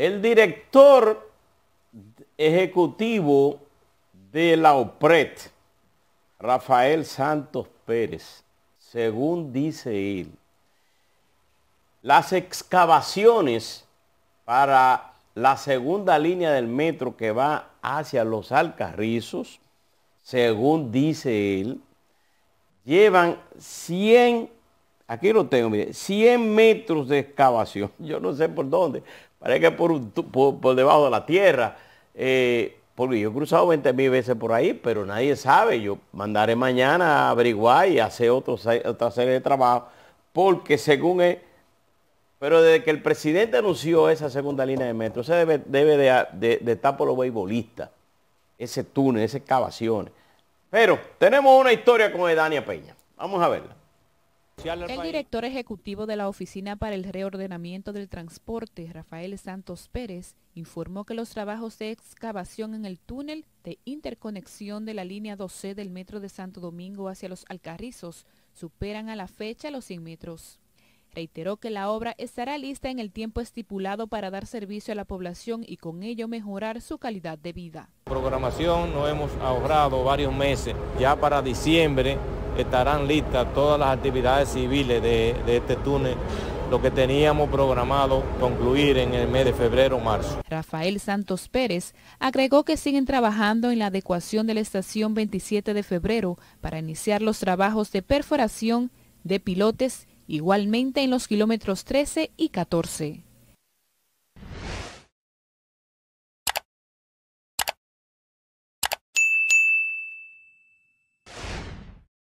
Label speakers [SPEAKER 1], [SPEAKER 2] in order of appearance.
[SPEAKER 1] El director ejecutivo de la OPRET, Rafael Santos Pérez, según dice él, las excavaciones para la segunda línea del metro que va hacia los Alcarrizos, según dice él, llevan 100 Aquí lo tengo, mire, 100 metros de excavación. Yo no sé por dónde. Parece que por, por, debajo de la tierra. Eh, porque yo he cruzado 20.000 veces por ahí, pero nadie sabe. Yo mandaré mañana a averiguar y hacer otra serie de trabajo. Porque según él, pero desde que el presidente anunció esa segunda línea de metro, se debe, de, estar por los beisbolistas. Ese túnel, esas excavaciones. Pero tenemos una historia con Edania Peña. Vamos a verla. El director
[SPEAKER 2] ejecutivo de la Oficina para el Reordenamiento del Transporte, Rafael Santos Pérez, informó que los trabajos de excavación en el túnel de interconexión de la línea 12 del metro de Santo Domingo hacia los Alcarrizos superan a la fecha los 100 metros. Reiteró que la obra estará lista en el tiempo estipulado para dar servicio a la población y con ello mejorar su calidad de vida.
[SPEAKER 3] Programación, nos hemos ahorrado varios meses. Ya para diciembre estarán listas todas las actividades civiles de, este túnel lo que teníamos programado concluir en el mes de febrero o marzo.
[SPEAKER 2] Rafael Santos Pérez agregó que siguen trabajando en la adecuación de la estación 27 de febrero para iniciar los trabajos de perforación de pilotes, igualmente en los kilómetros 13 y 14.